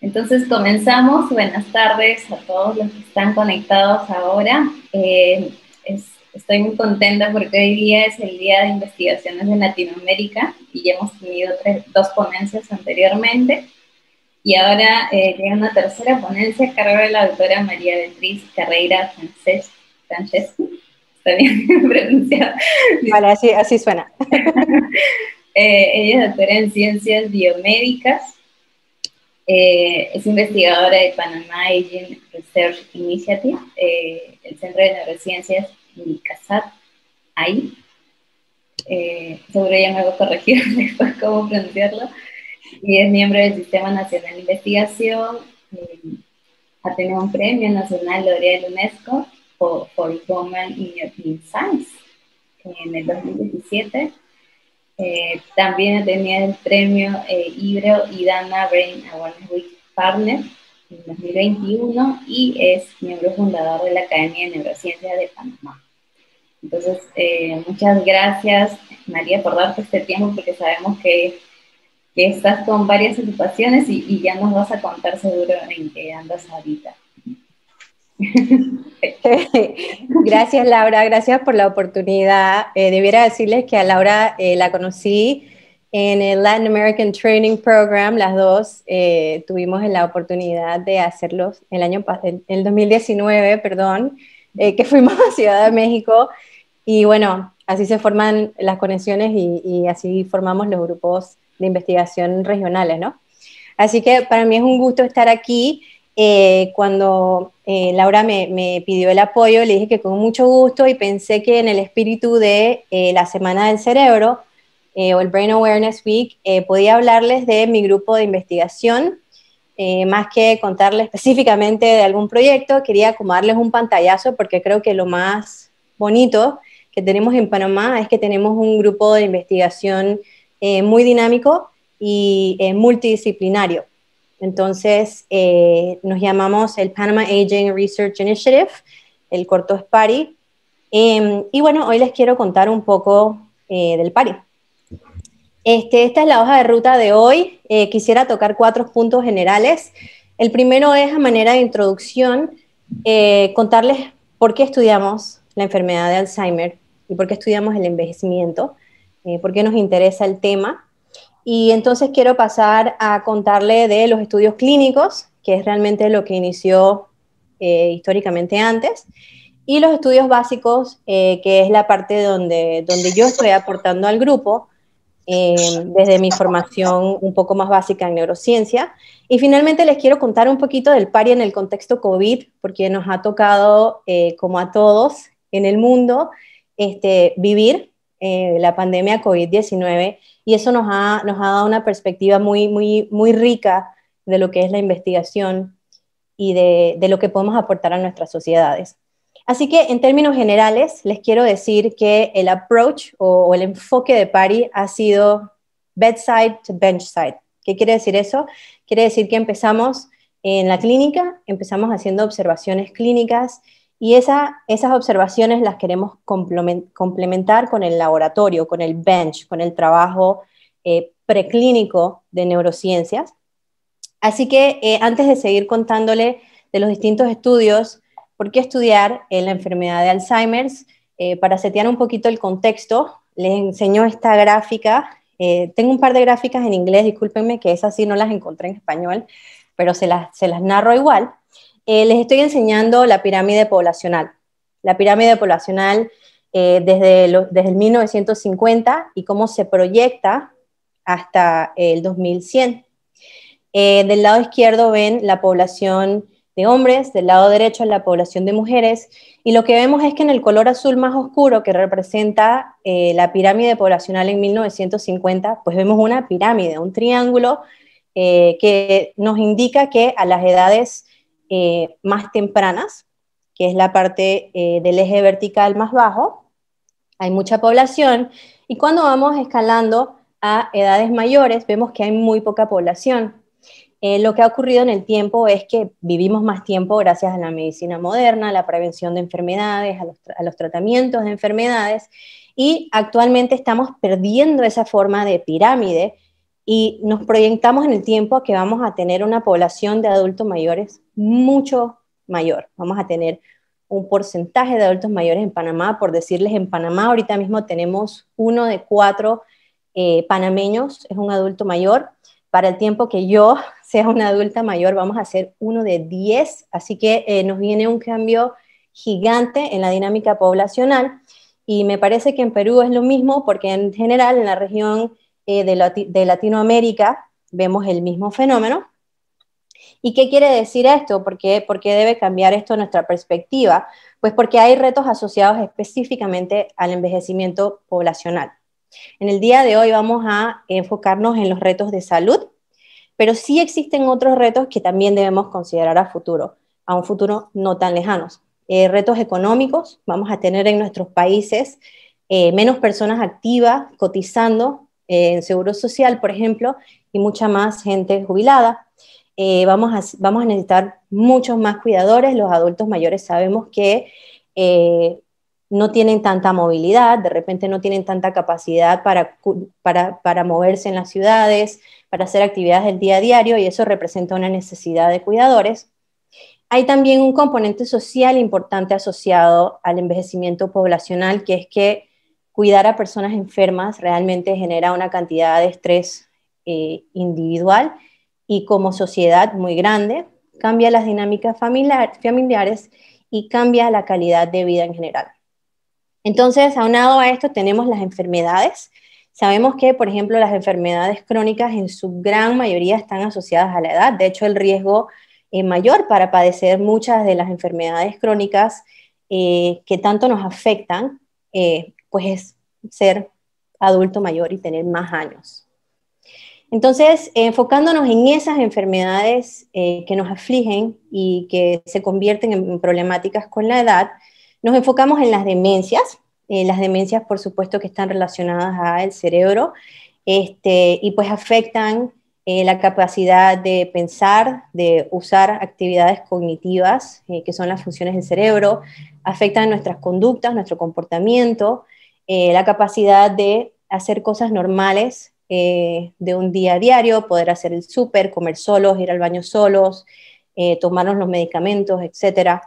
Entonces comenzamos. Buenas tardes a todos los que están conectados ahora. Eh, estoy muy contenta porque hoy día es el Día de Investigaciones de Latinoamérica y ya hemos tenido dos ponencias anteriormente. Y ahora eh, llega una tercera ponencia a cargo de la doctora María Beatriz Carreira Sánchez, ¿Está bien pronunciada. así, suena. Eh, ella es doctora en ciencias biomédicas eh, es investigadora de Panama Aging Research Initiative, eh, el Centro de Neurociencias nicasat ahí. Eh, seguro ya me voy a corregir después cómo pronunciarlo. Y es miembro del Sistema Nacional de Investigación. Eh, ha tenido un premio nacional la de de UNESCO por, Women in Science en el 2017 eh, también tenía el premio eh, Ibro y Dana Brain Awareness Week Partner en 2021 y es miembro fundador de la Academia de neurociencia de Panamá. Entonces, eh, muchas gracias María por darte este tiempo porque sabemos que, estás con varias ocupaciones y, y, ya nos vas a contar seguro en qué andas ahorita. gracias Laura, gracias por la oportunidad. Eh, debiera decirles que a Laura eh, la conocí en el Latin American Training Program, las dos eh, tuvimos la oportunidad de hacerlos el año pasado, el 2019, perdón, eh, que fuimos a Ciudad de México y bueno, así se forman las conexiones y, y así formamos los grupos de investigación regionales, ¿no? Así que para mí es un gusto estar aquí eh, cuando eh, Laura me, pidió el apoyo, le dije que con mucho gusto y pensé que en el espíritu de eh, la Semana del Cerebro o el Brain Awareness Week podía hablarles de mi grupo de investigación. más que contarles específicamente de algún proyecto, quería como darles un pantallazo porque creo que lo más bonito que tenemos en Panamá es que tenemos un grupo de investigación muy dinámico y multidisciplinario. Entonces, eh, nos llamamos el Panama Aging Research Initiative, el corto es PARI. Em, y bueno, hoy les quiero contar un poco eh, del PARI. Este, esta es la hoja de ruta de hoy. Eh, quisiera tocar cuatro puntos generales. El primero es, a manera de introducción, contarles por qué estudiamos la enfermedad de Alzheimer y por qué estudiamos el envejecimiento, por qué nos interesa el tema y entonces quiero pasar a contarle de los estudios clínicos, que es realmente lo que inició eh, históricamente antes, y los estudios básicos, eh, que es la parte donde, donde yo estoy aportando al grupo eh, desde mi formación un poco más básica en neurociencia. Y finalmente les quiero contar un poquito del pari en el contexto COVID, porque nos ha tocado, como a todos en el mundo, este, vivir eh, la pandemia COVID-19 y eso nos ha, dado una perspectiva muy, muy, muy rica de lo que es la investigación y de, lo que podemos aportar a nuestras sociedades. Así que en términos generales, les quiero decir que el approach o, el enfoque de PARI ha sido bedside to benchside. ¿Qué quiere decir eso? Quiere decir que empezamos en la clínica, empezamos haciendo observaciones clínicas y esas observaciones las queremos complementar con el laboratorio, con el bench, con el trabajo eh, preclínico de neurociencias. Así que eh, antes de seguir contándole de los distintos estudios, por qué estudiar la enfermedad de Alzheimer? Eh, para setear un poquito el contexto, les enseño esta gráfica. tengo un par de gráficas en inglés, discúlpenme que esas sí no las encontré en español, pero se las, se las narro igual. Eh, les estoy enseñando la pirámide poblacional. La pirámide poblacional eh, desde, desde el 1950 y cómo se proyecta hasta el 2100. Eh, del lado izquierdo ven la población de hombres, del lado derecho la población de mujeres, y lo que vemos es que en el color azul más oscuro que representa la pirámide poblacional en 1950, pues vemos una pirámide, un triángulo que nos indica que a las edades eh, más tempranas, que es la parte eh, del eje vertical más bajo. Hay mucha población y cuando vamos escalando a edades mayores vemos que hay muy poca población. Eh, lo que ha ocurrido en el tiempo es que vivimos más tiempo gracias a la medicina moderna, a la prevención de enfermedades, a los tratamientos de enfermedades y actualmente estamos perdiendo esa forma de pirámide y nos proyectamos en el tiempo que vamos a tener una población de adultos mayores mucho mayor. Vamos a tener un porcentaje de adultos mayores en Panamá, por decirles, en Panamá ahorita mismo tenemos uno de cuatro eh, panameños, es un adulto mayor. Para el tiempo que yo sea una adulta mayor, vamos a ser uno de diez, así que eh, nos viene un cambio gigante en la dinámica poblacional. Y me parece que en Perú es lo mismo, porque en general en la región eh, de, Latinoamérica vemos el mismo fenómeno. ¿Y qué quiere decir esto? ¿Por qué, debe cambiar esto nuestra perspectiva? Pues porque hay retos asociados específicamente al envejecimiento poblacional. En el día de hoy vamos a enfocarnos en los retos de salud, pero sí existen otros retos que también debemos considerar a futuro, a un futuro no tan lejanos. Eh, retos económicos, vamos a tener en nuestros países eh, menos personas activas cotizando en Seguro Social, por ejemplo, y mucha más gente jubilada. Eh, vamos, a, vamos a necesitar muchos más cuidadores. Los adultos mayores sabemos que eh, no tienen tanta movilidad, de repente no tienen tanta capacidad para, para, para moverse en las ciudades, para hacer actividades del día a día y eso representa una necesidad de cuidadores. Hay también un componente social importante asociado al envejecimiento poblacional, que es que cuidar a personas enfermas realmente genera una cantidad de estrés eh, individual y como sociedad muy grande, cambia las dinámicas familiares y cambia la calidad de vida en general. Entonces, aunado a esto, tenemos las enfermedades. Sabemos que, por ejemplo, las enfermedades crónicas en su gran mayoría están asociadas a la edad. De hecho, el riesgo eh, mayor para padecer muchas de las enfermedades crónicas eh, que tanto nos afectan pues es ser adulto mayor y tener más años. Entonces, enfocándonos en esas enfermedades eh, que nos afligen y que se convierten en problemáticas con la edad, nos enfocamos en las demencias. Eh, las demencias, por supuesto, que están relacionadas al cerebro este, y pues afectan eh, la capacidad de pensar, de usar actividades cognitivas, que son las funciones del cerebro, afectan nuestras conductas, nuestro comportamiento, eh, la capacidad de hacer cosas normales eh, de un día a diario, poder hacer el súper, comer solos, ir al baño solos, eh, tomarnos los medicamentos, etc.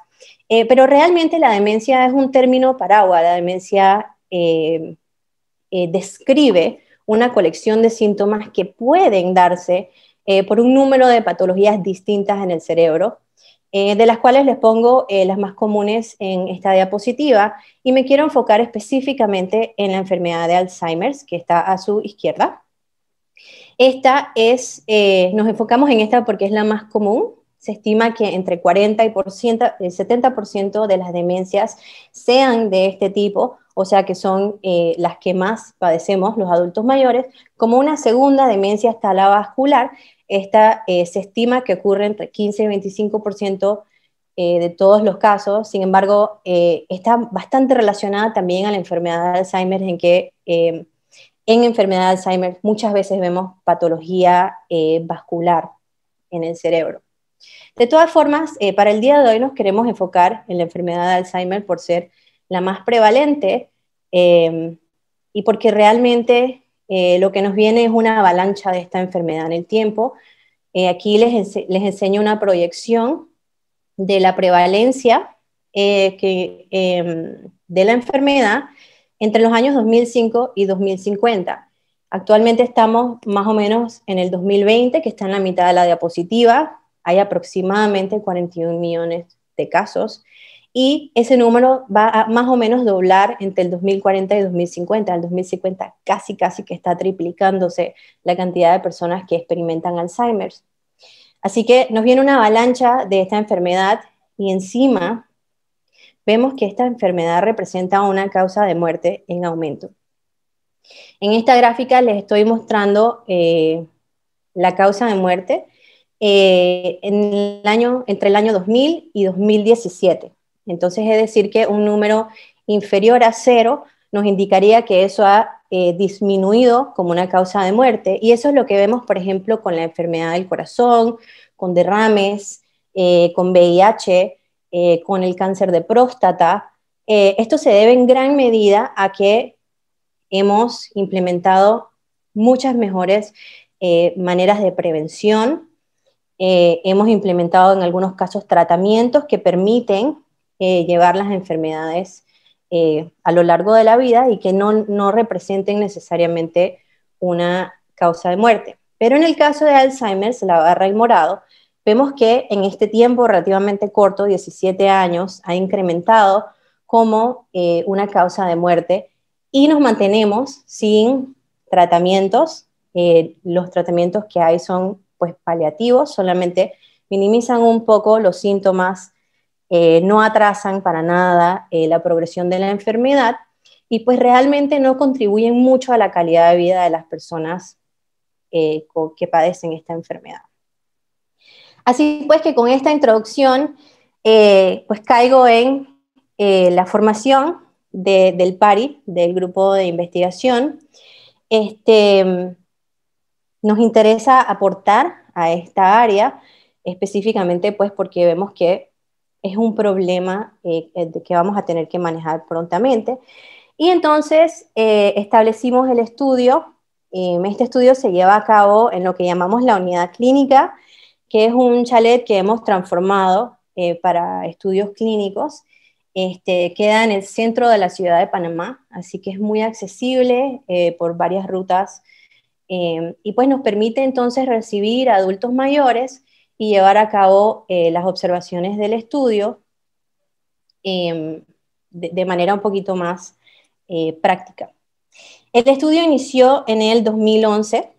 pero realmente la demencia es un término paraguas, la demencia describe una colección de síntomas que pueden darse por un número de patologías distintas en el cerebro, eh, de las cuales les pongo eh, las más comunes en esta diapositiva y me quiero enfocar específicamente en la enfermedad de Alzheimer's, que está a su izquierda. Esta es, eh, nos enfocamos en esta porque es la más común. Se estima que entre 40 y el 70% de las demencias sean de este tipo, o sea que son las que más padecemos los adultos mayores, como una segunda demencia está la vascular, esta eh, se estima que ocurre entre 15 y 25% eh, de todos los casos, sin embargo, eh, está bastante relacionada también a la enfermedad de Alzheimer, en que em, en enfermedad de Alzheimer muchas veces vemos patología eh, vascular en el cerebro. De todas formas, para el día de hoy nos queremos enfocar en la enfermedad de Alzheimer por ser la más prevalente em, y porque realmente eh, lo que nos viene es una avalancha de esta enfermedad en el tiempo. Eh, aquí les, les, enseño una proyección de la prevalencia eh, em, de la enfermedad entre los años 2005 y 2050. Actualmente estamos más o menos en el 2020, que está en la mitad de la diapositiva. Hay aproximadamente 41 millones de casos y ese número va a más o menos doblar entre el 2040 y 2050. Al 2050 casi, casi que está triplicándose la cantidad de personas que experimentan Alzheimer's. Así que nos viene una avalancha de esta enfermedad y encima vemos que esta enfermedad representa una causa de muerte en aumento. En esta gráfica les estoy mostrando eh, la causa de muerte eh, el año, entre el año 2000 y 2017. Entonces, es decir, que un número inferior a cero nos indicaría que eso ha eh, disminuido como una causa de muerte. Y eso es lo que vemos, por ejemplo, con la enfermedad del corazón, con derrames, eh, con VIH, eh, con el cáncer de próstata. esto se debe en gran medida a que hemos implementado muchas mejores maneras de prevención. hemos implementado en algunos casos tratamientos que permiten eh, llevar las enfermedades eh, a lo largo de la vida y que no, representen necesariamente una causa de muerte. Pero en el caso de Alzheimer, la barra y morado, vemos que en este tiempo relativamente corto, 17 años, ha incrementado como eh, una causa de muerte y nos mantenemos sin tratamientos. los tratamientos que hay son pues paliativos, solamente minimizan un poco los síntomas eh, no atrasan para nada eh, la progresión de la enfermedad y pues realmente no contribuyen mucho a la calidad de vida de las personas eh, que padecen esta enfermedad. Así pues que con esta introducción pues caigo en la formación del PARI, del grupo de investigación. Este, nos interesa aportar a esta área específicamente pues porque vemos que es un problema eh, eh, que vamos a tener que manejar prontamente. Y entonces eh, establecimos el estudio. Em, este estudio se lleva a cabo en lo que llamamos la unidad clínica, que es un chalet que hemos transformado para estudios clínicos. Este, queda en el centro de la ciudad de Panamá, así que es muy accesible por varias rutas em, y pues nos permite entonces recibir adultos mayores y llevar a cabo eh, las observaciones del estudio em, de, manera un poquito más eh, práctica. El estudio inició en el 2011,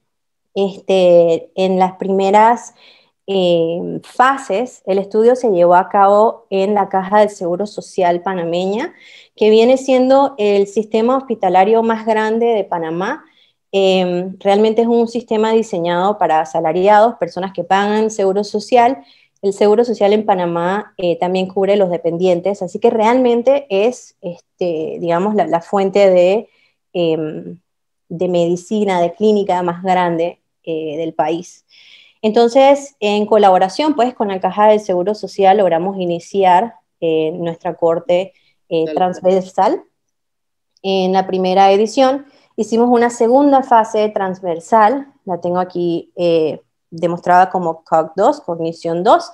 este, en las primeras em, fases, el estudio se llevó a cabo en la Caja del Seguro Social panameña, que viene siendo el sistema hospitalario más grande de Panamá Em, realmente es un sistema diseñado para asalariados, personas que pagan seguro social. El seguro social en Panamá eh, también cubre los dependientes, así que realmente es, este, digamos, la, fuente de, em, de, medicina, de clínica más grande eh, del país. Entonces, en colaboración pues, con la Caja del Seguro Social, logramos iniciar eh, nuestra corte transversal en la primera edición Hicimos una segunda fase transversal, la tengo aquí eh, demostrada como COG2, Cognición 2.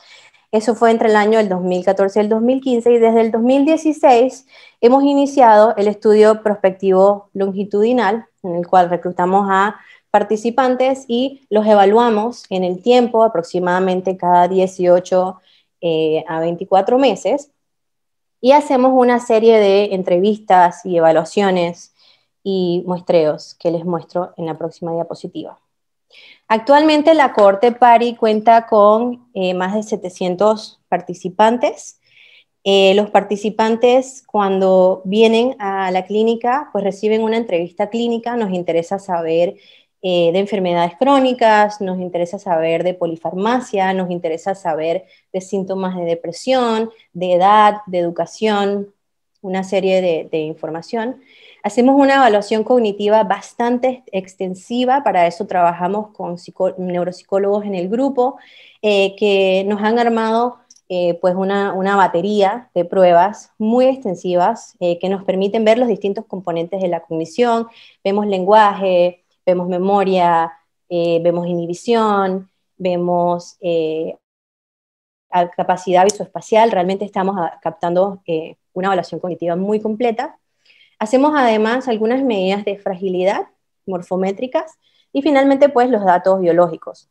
Eso fue entre el año del 2014 y el 2015 y desde el 2016 hemos iniciado el estudio prospectivo longitudinal en el cual reclutamos a participantes y los evaluamos en el tiempo, aproximadamente cada 18 eh, a 24 meses, y hacemos una serie de entrevistas y evaluaciones y muestreos que les muestro en la próxima diapositiva. Actualmente la Corte PARI cuenta con eh, más de 700 participantes. Eh, los participantes cuando vienen a la clínica, pues reciben una entrevista clínica, nos interesa saber eh, de enfermedades crónicas, nos interesa saber de polifarmacia, nos interesa saber de síntomas de depresión, de edad, de educación, una serie de información. Hacemos una evaluación cognitiva bastante extensiva, para eso trabajamos con neuropsicólogos en el grupo, eh, que nos han armado eh, pues una, batería de pruebas muy extensivas eh, que nos permiten ver los distintos componentes de la cognición. Vemos lenguaje, vemos memoria, vemos inhibición, vemos capacidad visoespacial. Realmente estamos captando una evaluación cognitiva muy completa. Hacemos además algunas medidas de fragilidad morfométricas y finalmente pues los datos biológicos.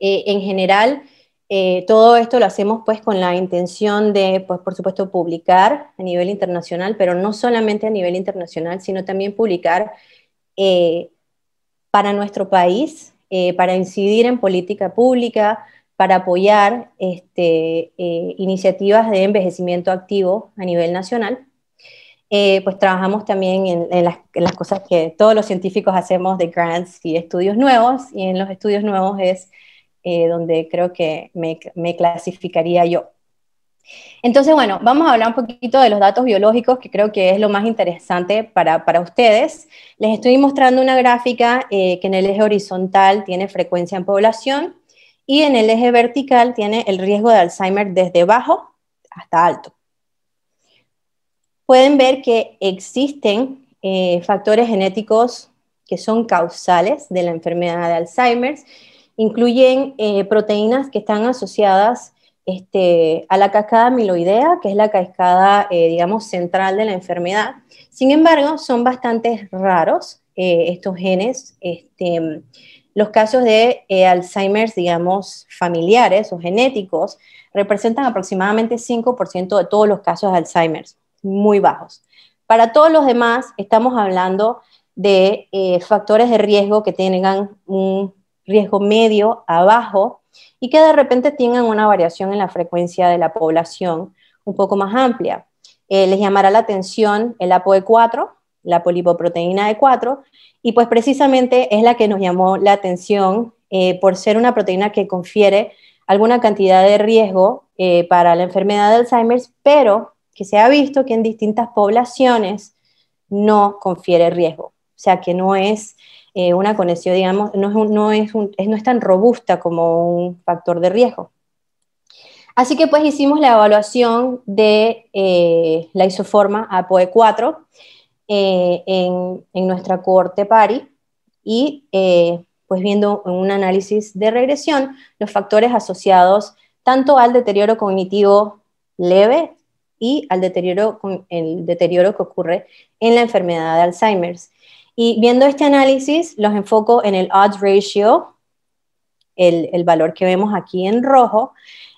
Eh, en general, eh, todo esto lo hacemos pues con la intención de, pues por supuesto, publicar a nivel internacional, pero no solamente a nivel internacional, sino también publicar eh, para nuestro país, para incidir en política pública, para apoyar este, iniciativas de envejecimiento activo a nivel nacional eh, pues trabajamos también en, las, cosas que todos los científicos hacemos de grants y estudios nuevos, y en los estudios nuevos es eh, donde creo que me, clasificaría yo. Entonces, bueno, vamos a hablar un poquito de los datos biológicos, que creo que es lo más interesante para, ustedes. Les estoy mostrando una gráfica eh, que en el eje horizontal tiene frecuencia en población y en el eje vertical tiene el riesgo de Alzheimer desde bajo hasta alto pueden ver que existen eh, factores genéticos que son causales de la enfermedad de Alzheimer's, Incluyen eh, proteínas que están asociadas este, a la cascada amiloidea, que es la cascada, eh, digamos, central de la enfermedad. Sin embargo, son bastante raros estos genes. Este, los casos de Alzheimer's, digamos, familiares o genéticos representan aproximadamente 5% de todos los casos de Alzheimer's muy bajos. Para todos los demás, estamos hablando de eh, factores de riesgo que tengan un riesgo medio a bajo y que de repente tengan una variación en la frecuencia de la población un poco más amplia. Eh, les llamará la atención el APOE4, la polipoproteína E4, y pues precisamente es la que nos llamó la atención eh, por ser una proteína que confiere alguna cantidad de riesgo para la enfermedad de Alzheimer, pero que se ha visto que en distintas poblaciones no confiere riesgo, o sea que no es eh, una conexión, digamos, no es, no, es tan robusta como un factor de riesgo. Así que pues hicimos la evaluación de eh, la isoforma APOE4 eh, en, en, nuestra cohorte PARI y pues viendo en un análisis de regresión los factores asociados tanto al deterioro cognitivo leve y al deterioro, el deterioro que ocurre en la enfermedad de Alzheimer's. Y viendo este análisis, los enfoco en el odds ratio, el, el valor que vemos aquí en rojo,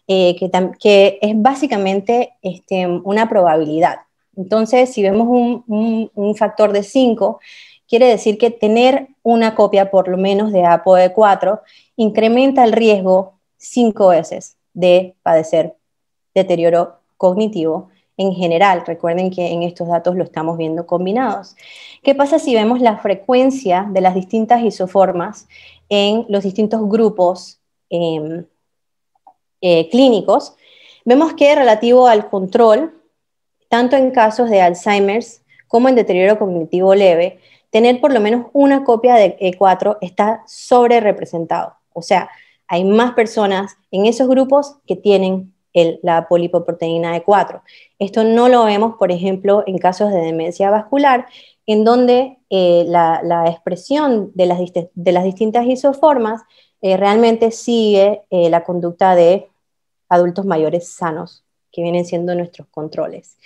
eh, que, que, es básicamente este, una probabilidad. Entonces, si vemos un, un, un factor de 5, quiere decir que tener una copia por lo menos de APOE4 incrementa el riesgo 5 veces de padecer deterioro cognitivo en general. Recuerden que en estos datos lo estamos viendo combinados. ¿Qué pasa si vemos la frecuencia de las distintas isoformas en los distintos grupos em, eh, clínicos? Vemos que relativo al control, tanto en casos de Alzheimer's como en deterioro cognitivo leve, tener por lo menos una copia de E4 está sobre representado. O sea, hay más personas en esos grupos que tienen la polipoproteína E4. Esto no lo vemos, por ejemplo, en casos de demencia vascular, en donde eh, la, expresión de las, distintas isoformas eh, realmente sigue eh, la conducta de adultos mayores sanos, que vienen siendo nuestros controles.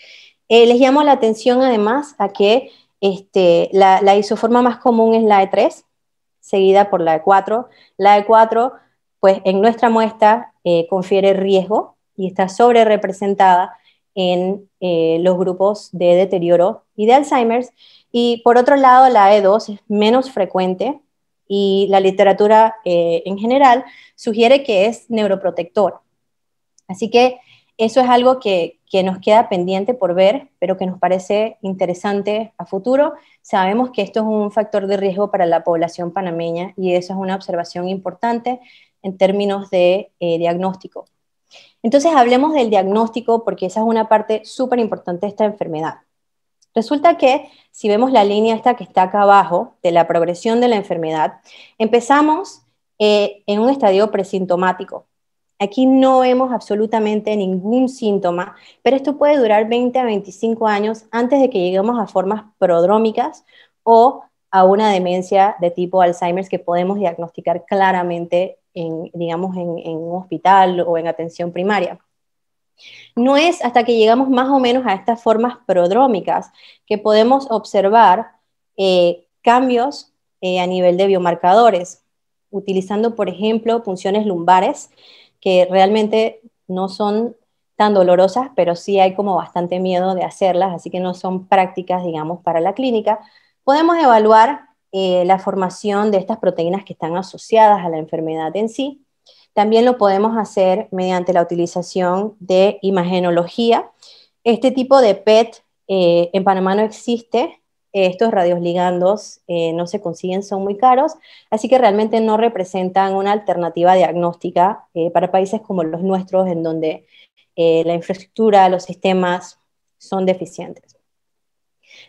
les llamo la atención además a que este, la, isoforma más común es la E3, seguida por la E4. La E4, pues en nuestra muestra, confiere riesgo y está sobre en eh, los grupos de deterioro y de Alzheimer's. Y por otro lado, la E2 es menos frecuente y la literatura eh, en general sugiere que es neuroprotector. Así que eso es algo que, nos queda pendiente por ver, pero que nos parece interesante a futuro. Sabemos que esto es un factor de riesgo para la población panameña y eso es una observación importante en términos de eh, diagnóstico. Entonces hablemos del diagnóstico porque esa es una parte súper importante de esta enfermedad. Resulta que si vemos la línea esta que está acá abajo de la progresión de la enfermedad, empezamos eh, en un estadio presintomático. Aquí no vemos absolutamente ningún síntoma, pero esto puede durar 20 a 25 años antes de que lleguemos a formas prodrómicas o a una demencia de tipo Alzheimer que podemos diagnosticar claramente en, digamos, en, un hospital o en atención primaria. No es hasta que llegamos más o menos a estas formas prodrómicas que podemos observar eh, cambios eh, a nivel de biomarcadores, utilizando, por ejemplo, punciones lumbares, que realmente no son tan dolorosas, pero sí hay como bastante miedo de hacerlas, así que no son prácticas, digamos, para la clínica. Podemos evaluar eh, la formación de estas proteínas que están asociadas a la enfermedad en sí. También lo podemos hacer mediante la utilización de imagenología. Este tipo de PET eh, en Panamá no existe. Estos radios ligandos eh, no se consiguen, son muy caros, así que realmente no representan una alternativa diagnóstica para países como los nuestros, en donde la infraestructura, los sistemas son deficientes.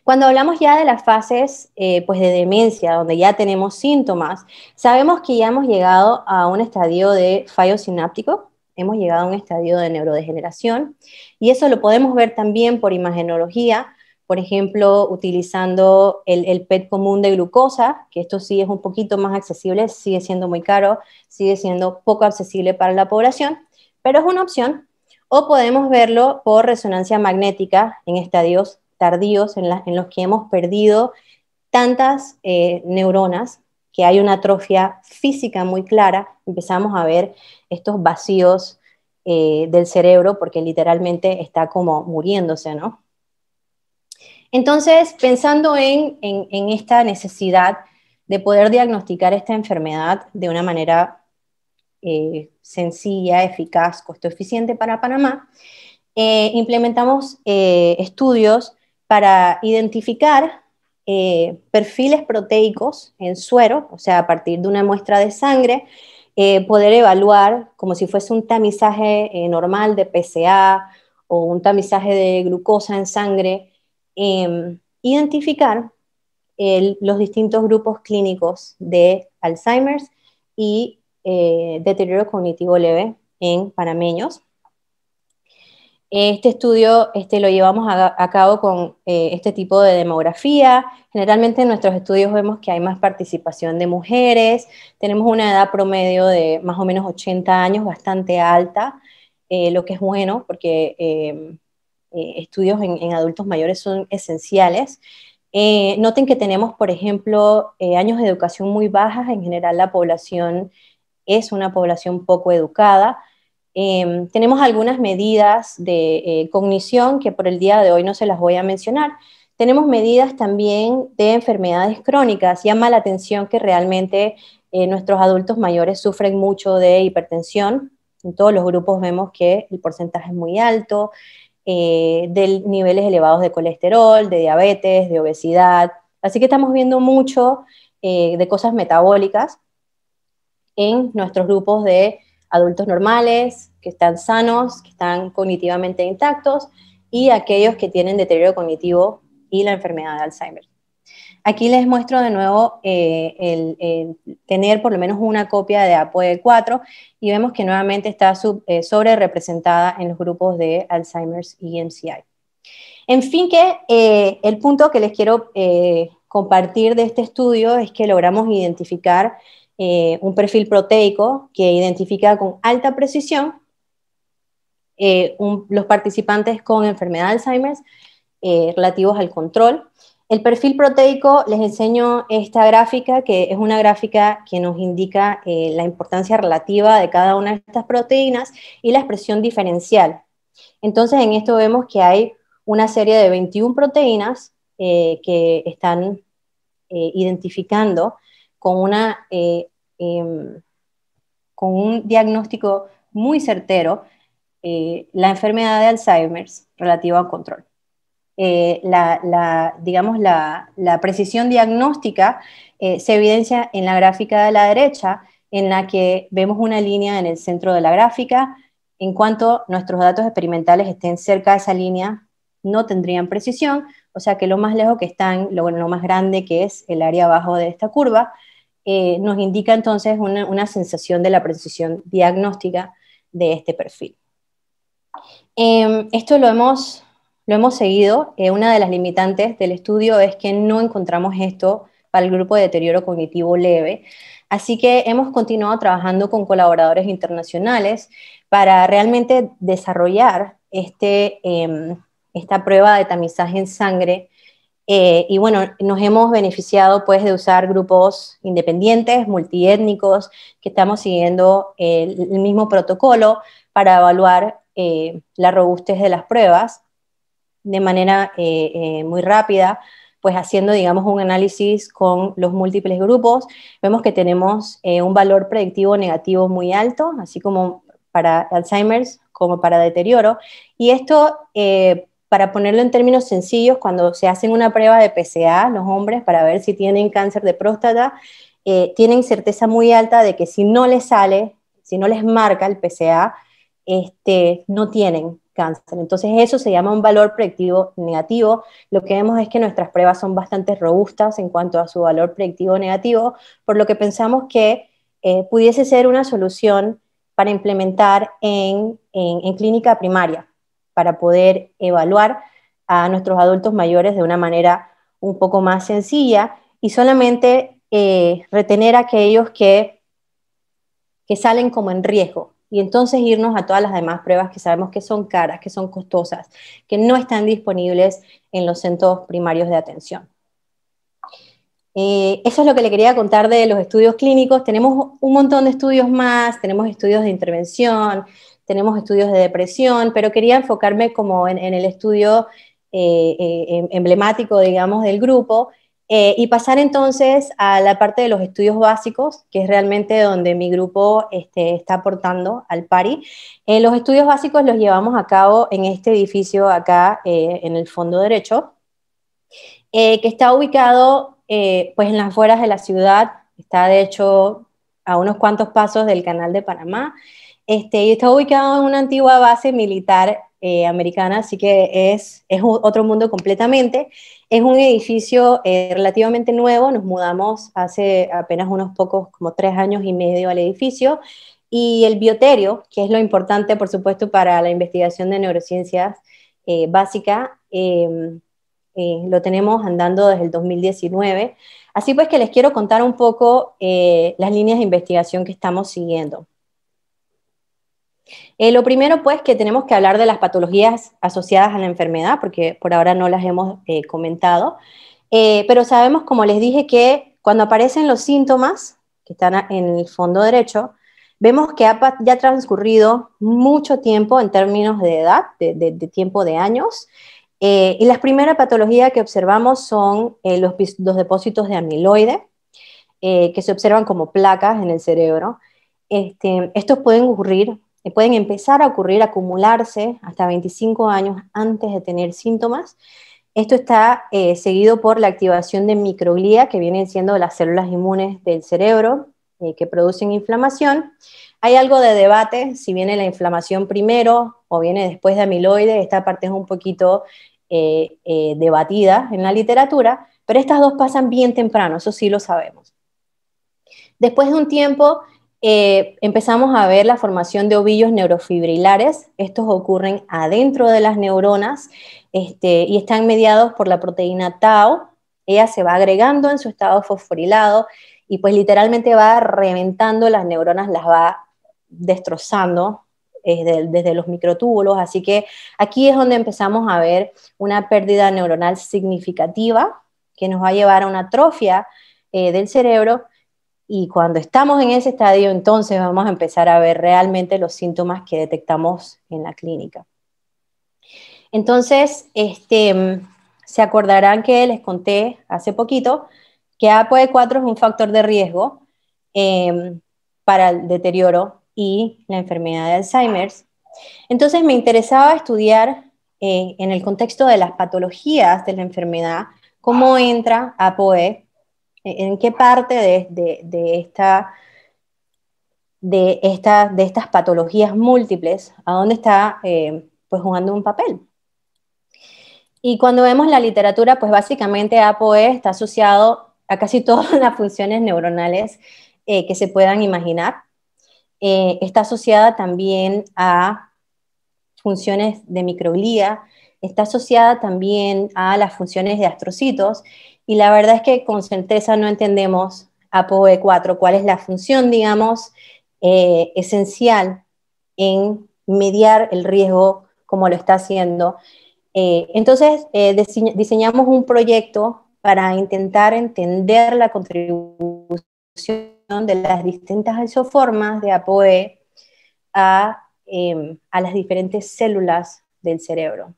Cuando hablamos ya de las fases eh, pues de demencia, donde ya tenemos síntomas, sabemos que ya hemos llegado a un estadio de fallo sináptico, hemos llegado a un estadio de neurodegeneración, y eso lo podemos ver también por imagenología, por ejemplo, utilizando el, el, PET común de glucosa, que esto sí es un poquito más accesible, sigue siendo muy caro, sigue siendo poco accesible para la población, pero es una opción. O podemos verlo por resonancia magnética en estadios tardíos en, los que hemos perdido tantas eh, neuronas que hay una atrofia física muy clara, empezamos a ver estos vacíos eh, del cerebro porque literalmente está como muriéndose, ¿no? Entonces, pensando en, esta necesidad de poder diagnosticar esta enfermedad de una manera eh, sencilla, eficaz, costo eficiente para Panamá, implementamos estudios para identificar eh, perfiles proteicos en suero, o sea, a partir de una muestra de sangre, eh, poder evaluar como si fuese un tamizaje eh, normal de PSA o un tamizaje de glucosa en sangre, em, identificar los distintos grupos clínicos de Alzheimer's y deterioro cognitivo leve en panameños. Este estudio este, lo llevamos a, cabo con eh, este tipo de demografía. Generalmente en nuestros estudios vemos que hay más participación de mujeres. Tenemos una edad promedio de más o menos 80 años, bastante alta, eh, lo que es bueno porque em, eh, estudios en, adultos mayores son esenciales. noten que tenemos, por ejemplo, años de educación muy bajas. En general la población es una población poco educada Em, tenemos algunas medidas de eh, cognición que por el día de hoy no se las voy a mencionar. Tenemos medidas también de enfermedades crónicas. Llama la atención que realmente eh, nuestros adultos mayores sufren mucho de hipertensión. En todos los grupos vemos que el porcentaje es muy alto, eh, de niveles elevados de colesterol, de diabetes, de obesidad. Así que estamos viendo mucho de cosas metabólicas en nuestros grupos de adultos normales, que están sanos, que están cognitivamente intactos y aquellos que tienen deterioro cognitivo y la enfermedad de Alzheimer. Aquí les muestro de nuevo eh, el, tener por lo menos una copia de APOE4 y vemos que nuevamente está eh, sobre representada en los grupos de Alzheimer y MCI. En fin, que eh, el punto que les quiero compartir de este estudio es que logramos identificar eh, un perfil proteico que identifica con alta precisión eh, los participantes con enfermedad de Alzheimer eh, relativos al control. El perfil proteico, les enseño esta gráfica, que es una gráfica que nos indica la importancia relativa de cada una de estas proteínas y la expresión diferencial. Entonces, en esto vemos que hay una serie de 21 proteínas que están identificando con, una, eh, em, con un diagnóstico muy certero eh, la enfermedad de Alzheimer's relativa al control. Eh, la, digamos, la, precisión diagnóstica se evidencia en la gráfica de la derecha, en la que vemos una línea en el centro de la gráfica. En cuanto nuestros datos experimentales estén cerca de esa línea, no tendrían precisión, o sea que lo más lejos que están, lo, lo más grande que es el área abajo de esta curva, eh, nos indica entonces una, sensación de la precisión diagnóstica de este perfil. Em, esto lo hemos, seguido. Eh, una de las limitantes del estudio es que no encontramos esto para el grupo de deterioro cognitivo leve. Así que hemos continuado trabajando con colaboradores internacionales para realmente desarrollar este, em, esta prueba de tamizaje en sangre eh, y bueno, nos hemos beneficiado pues de usar grupos independientes, multiétnicos, que estamos siguiendo eh, el, mismo protocolo para evaluar eh, la robustez de las pruebas de manera muy rápida, pues haciendo, digamos, un análisis con los múltiples grupos. Vemos que tenemos un valor predictivo negativo muy alto, así como para Alzheimer's como para deterioro. Y esto para ponerlo en términos sencillos, cuando se hacen una prueba de PCA, los hombres, para ver si tienen cáncer de próstata, eh, tienen certeza muy alta de que si no les sale, si no les marca el PCA, este, no tienen cáncer. Entonces eso se llama un valor predictivo negativo. Lo que vemos es que nuestras pruebas son bastante robustas en cuanto a su valor predictivo negativo, por lo que pensamos que eh, pudiese ser una solución para implementar en clínica primaria para poder evaluar a nuestros adultos mayores de una manera un poco más sencilla y solamente eh, retener a aquellos que, que salen como en riesgo y entonces irnos a todas las demás pruebas que sabemos que son caras, que son costosas, que no están disponibles en los centros primarios de atención. Eh, eso es lo que le quería contar de los estudios clínicos. Tenemos un montón de estudios más, tenemos estudios de intervención, tenemos estudios de depresión, pero quería enfocarme como en, el estudio eh, eh, em, emblemático, digamos, del grupo. Eh, y pasar entonces a la parte de los estudios básicos, que es realmente donde mi grupo este, está aportando al PARI. los estudios básicos los llevamos a cabo en este edificio acá en el fondo derecho, que está ubicado pues en las afueras de la ciudad, está de hecho a unos cuantos pasos del canal de Panamá. Este, y está ubicado en una antigua base militar eh, americana, así que es, otro mundo completamente. Es un edificio eh, relativamente nuevo, nos mudamos hace apenas unos pocos, como tres años y medio al edificio. Y el bioterio, que es lo importante, por supuesto, para la investigación de neurociencias eh, básica, em, eh, lo tenemos andando desde el 2019. Así pues que les quiero contar un poco las líneas de investigación que estamos siguiendo. Eh, lo primero, pues, que tenemos que hablar de las patologías asociadas a la enfermedad, porque por ahora no las hemos eh, comentado, eh, pero sabemos, como les dije, que cuando aparecen los síntomas, que están en el fondo derecho, vemos que ya ha transcurrido mucho tiempo en términos de edad, de, tiempo de años, y las primeras patologías que observamos son los, depósitos de amiloide, que se observan como placas en el cerebro. Este, estos pueden ocurrir pueden empezar a ocurrir, acumularse hasta 25 años antes de tener síntomas. Esto está eh, seguido por la activación de microglía, que vienen siendo las células inmunes del cerebro eh, que producen inflamación. Hay algo de debate si viene la inflamación primero o viene después de amiloide. Esta parte es un poquito eh, debatida en la literatura, pero estas dos pasan bien temprano, eso sí lo sabemos. Después de un tiempo, eh, empezamos a ver la formación de ovillos neurofibrilares. Estos ocurren adentro de las neuronas este, y están mediados por la proteína tau. Ella se va agregando en su estado fosforilado y pues literalmente va reventando las neuronas, las va destrozando eh, desde, los microtúbulos. Así que aquí es donde empezamos a ver una pérdida neuronal significativa que nos va a llevar a una atrofia eh, del cerebro y cuando estamos en ese estadio, entonces vamos a empezar a ver realmente los síntomas que detectamos en la clínica. Entonces, este, se acordarán que les conté hace poquito que APOE4 es un factor de riesgo em, para el deterioro y la enfermedad de Alzheimer. Entonces me interesaba estudiar eh, en el contexto de las patologías de la enfermedad cómo entra APOE en qué parte de, esta, de, de estas patologías múltiples, a dónde está eh, pues jugando un papel. Y cuando vemos la literatura, pues básicamente APOE está asociado a casi todas las funciones neuronales eh, que se puedan imaginar. Eh, está asociada también a funciones de microglía, está asociada también a las funciones de astrocitos y la verdad es que con certeza no entendemos APOE4, cuál es la función, digamos, eh, esencial en mediar el riesgo como lo está haciendo. Eh, entonces, eh, diseñamos un proyecto para intentar entender la contribución de las distintas isoformas de APOE em, a, las diferentes células del cerebro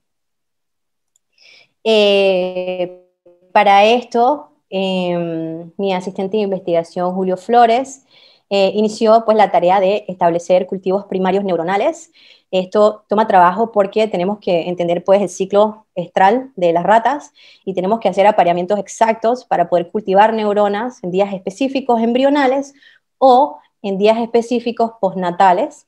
para esto, em, mi asistente de investigación, Julio Flores, eh, inició pues, la tarea de establecer cultivos primarios neuronales. Esto toma trabajo porque tenemos que entender pues, el ciclo estral de las ratas y tenemos que hacer apareamientos exactos para poder cultivar neuronas en días específicos embrionales o en días específicos postnatales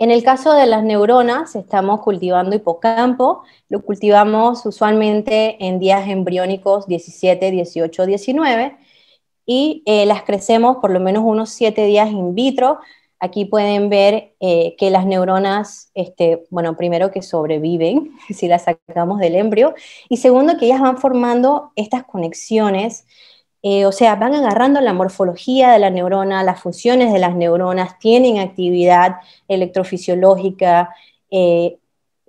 en el caso de las neuronas, estamos cultivando hipocampo, lo cultivamos usualmente en días embriónicos 17, 18, 19 y eh, las crecemos por lo menos unos 7 días in vitro. Aquí pueden ver eh, que las neuronas, este, bueno, primero que sobreviven si las sacamos del embrio y segundo que ellas van formando estas conexiones eh, o sea, van agarrando la morfología de la neurona, las funciones de las neuronas, tienen actividad electrofisiológica, eh,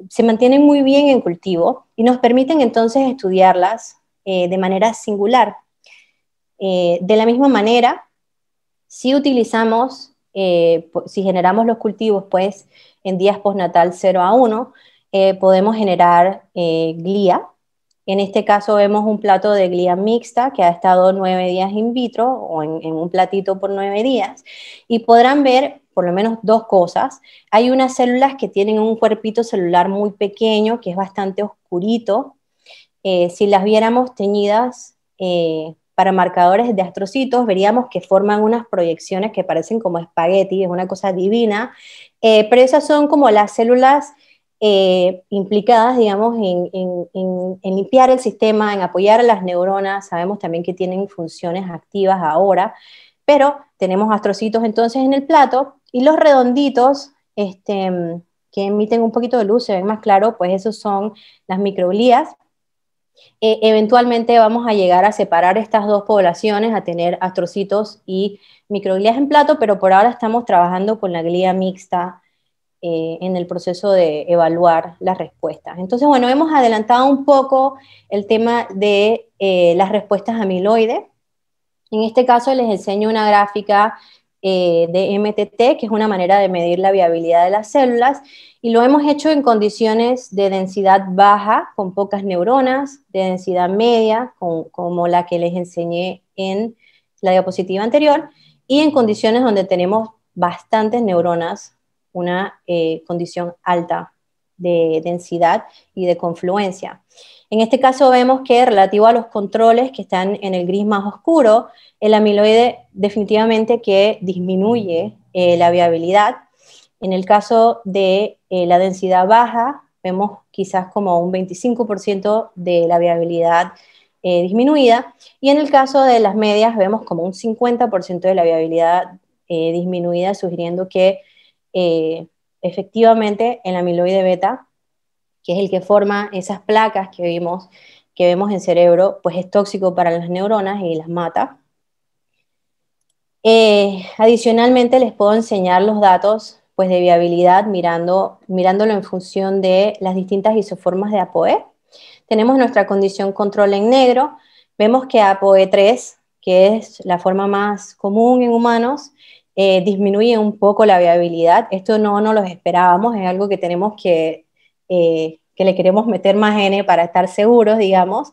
se mantienen muy bien en cultivo y nos permiten entonces estudiarlas eh, de manera singular. de la misma manera, si utilizamos, si generamos los cultivos pues en días postnatal 0 a 1, podemos generar glía, en este caso vemos un plato de glía mixta que ha estado nueve días in vitro o en, un platito por nueve días y podrán ver por lo menos dos cosas. Hay unas células que tienen un cuerpito celular muy pequeño que es bastante oscurito. Eh, si las viéramos teñidas eh, para marcadores de astrocitos, veríamos que forman unas proyecciones que parecen como espagueti, es una cosa divina, eh, pero esas son como las células eh, implicadas, digamos, en, limpiar el sistema, en apoyar a las neuronas. Sabemos también que tienen funciones activas ahora, pero tenemos astrocitos entonces en el plato y los redonditos este, que emiten un poquito de luz, se ven más claro, pues esos son las microglías. Eh, eventualmente vamos a llegar a separar estas dos poblaciones, a tener astrocitos y microglías en plato, pero por ahora estamos trabajando con la glía mixta eh, en el proceso de evaluar las respuestas. Entonces, bueno, hemos adelantado un poco el tema de eh, las respuestas amiloides. En este caso les enseño una gráfica eh, de MTT, que es una manera de medir la viabilidad de las células, y lo hemos hecho en condiciones de densidad baja, con pocas neuronas, de densidad media, como la que les enseñé en la diapositiva anterior, y en condiciones donde tenemos bastantes neuronas una eh, condición alta de densidad y de confluencia. En este caso vemos que relativo a los controles que están en el gris más oscuro, el amiloide definitivamente que disminuye eh, la viabilidad. En el caso de eh, la densidad baja, vemos quizás como un 25% de la viabilidad disminuida. Y en el caso de las medias, vemos como un 50% de la viabilidad disminuida, sugiriendo que eh, efectivamente el amiloide beta, que es el que forma esas placas que que vemos en cerebro, pues es tóxico para las neuronas y las mata. Eh, adicionalmente les puedo enseñar los datos pues, de viabilidad mirándolo en función de las distintas isoformas de APOE. Tenemos nuestra condición control en negro, vemos que APOE3, que es la forma más común en humanos, eh, disminuye un poco la viabilidad. Esto no nos lo esperábamos, es algo que tenemos que, eh, que le queremos meter más N para estar seguros, digamos.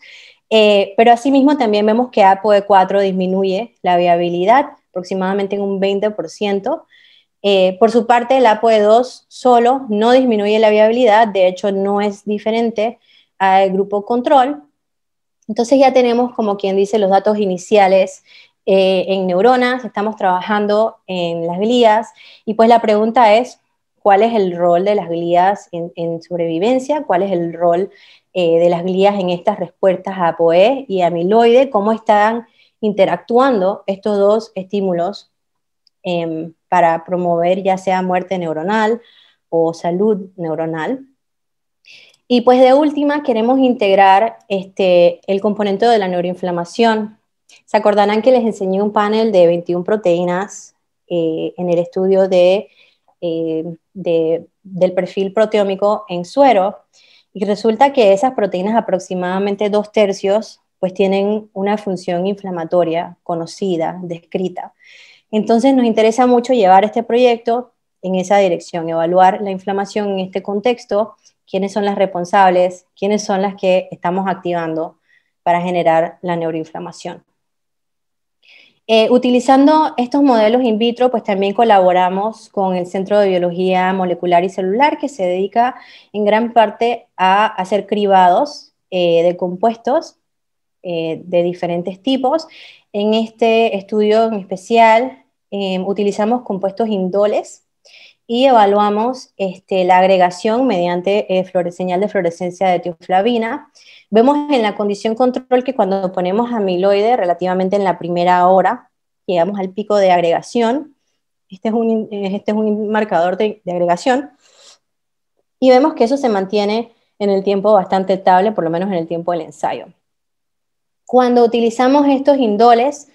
Eh, pero asimismo también vemos que APOE4 disminuye la viabilidad aproximadamente en un 20%. por su parte, el APOE2 solo no disminuye la viabilidad, de hecho no es diferente al grupo control. Entonces ya tenemos, como quien dice, los datos iniciales eh, en neuronas, estamos trabajando en las glías y pues la pregunta es, ¿cuál es el rol de las glías en, sobrevivencia? ¿Cuál es el rol eh, de las glías en estas respuestas a APOE y amiloide? ¿Cómo están interactuando estos dos estímulos em, para promover ya sea muerte neuronal o salud neuronal? Y pues de última queremos integrar este, el componente de la neuroinflamación se acordarán que les enseñé un panel de 21 proteínas eh, en el estudio eh, del perfil proteómico en suero. Y resulta que esas proteínas, aproximadamente dos tercios, pues tienen una función inflamatoria conocida, descrita. Entonces nos interesa mucho llevar este proyecto en esa dirección, evaluar la inflamación en este contexto, quiénes son las responsables, quiénes son las que estamos activando para generar la neuroinflamación. Eh, utilizando estos modelos in vitro, pues también colaboramos con el Centro de Biología Molecular y Celular, que se dedica en gran parte a hacer cribados eh, de compuestos eh, de diferentes tipos. En este estudio en especial em, utilizamos compuestos indoles y evaluamos este, la agregación mediante señal de fluorescencia de tioflavina Vemos en la condición control que cuando ponemos amiloide relativamente en la primera hora, llegamos al pico de agregación. Este es un, este un marcador de, agregación. Y vemos que eso se mantiene en el tiempo bastante estable, por lo menos en el tiempo del ensayo. Cuando utilizamos estos indoles,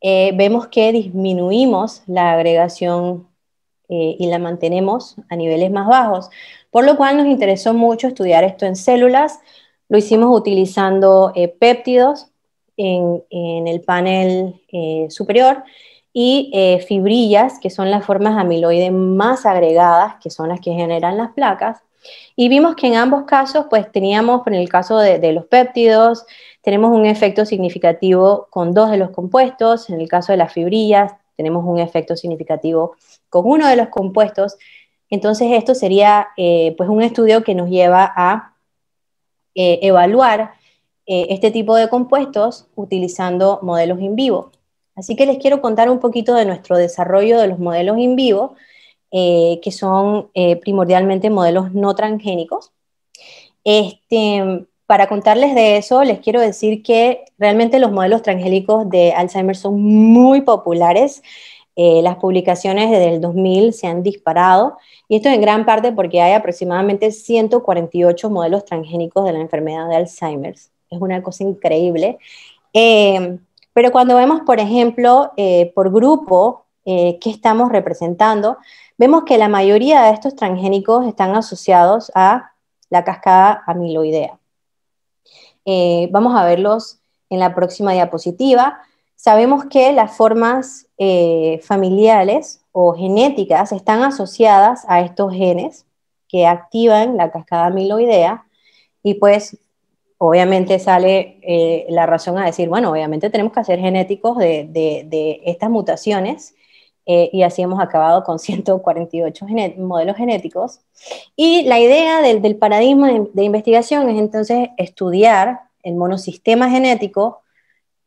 eh, vemos que disminuimos la agregación eh, y la mantenemos a niveles más bajos, por lo cual nos interesó mucho estudiar esto en células, lo hicimos utilizando eh, péptidos en, el panel eh, superior y eh, fibrillas, que son las formas amiloides más agregadas, que son las que generan las placas. Y vimos que en ambos casos, pues teníamos, en el caso de, los péptidos, tenemos un efecto significativo con dos de los compuestos, en el caso de las fibrillas tenemos un efecto significativo con uno de los compuestos. Entonces esto sería pues un estudio que nos lleva a eh, evaluar eh, este tipo de compuestos utilizando modelos in vivo. Así que les quiero contar un poquito de nuestro desarrollo de los modelos in vivo, eh, que son primordialmente modelos no transgénicos. Este, para contarles de eso, les quiero decir que realmente los modelos transgénicos de Alzheimer son muy populares. Eh, las publicaciones desde el 2000 se han disparado y esto en gran parte porque hay aproximadamente 148 modelos transgénicos de la enfermedad de Alzheimer. Es una cosa increíble. Em, pero cuando vemos, por ejemplo, eh, por grupo eh, qué estamos representando, vemos que la mayoría de estos transgénicos están asociados a la cascada amiloidea. vamos a verlos en la próxima diapositiva. Sabemos que las formas eh, familiares o genéticas están asociadas a estos genes que activan la cascada amiloidea y pues obviamente sale eh, la razón a decir, bueno, obviamente tenemos que hacer genéticos de, estas mutaciones eh, y así hemos acabado con 148 modelos genéticos. Y la idea del, paradigma de, investigación es entonces estudiar el monosistema genético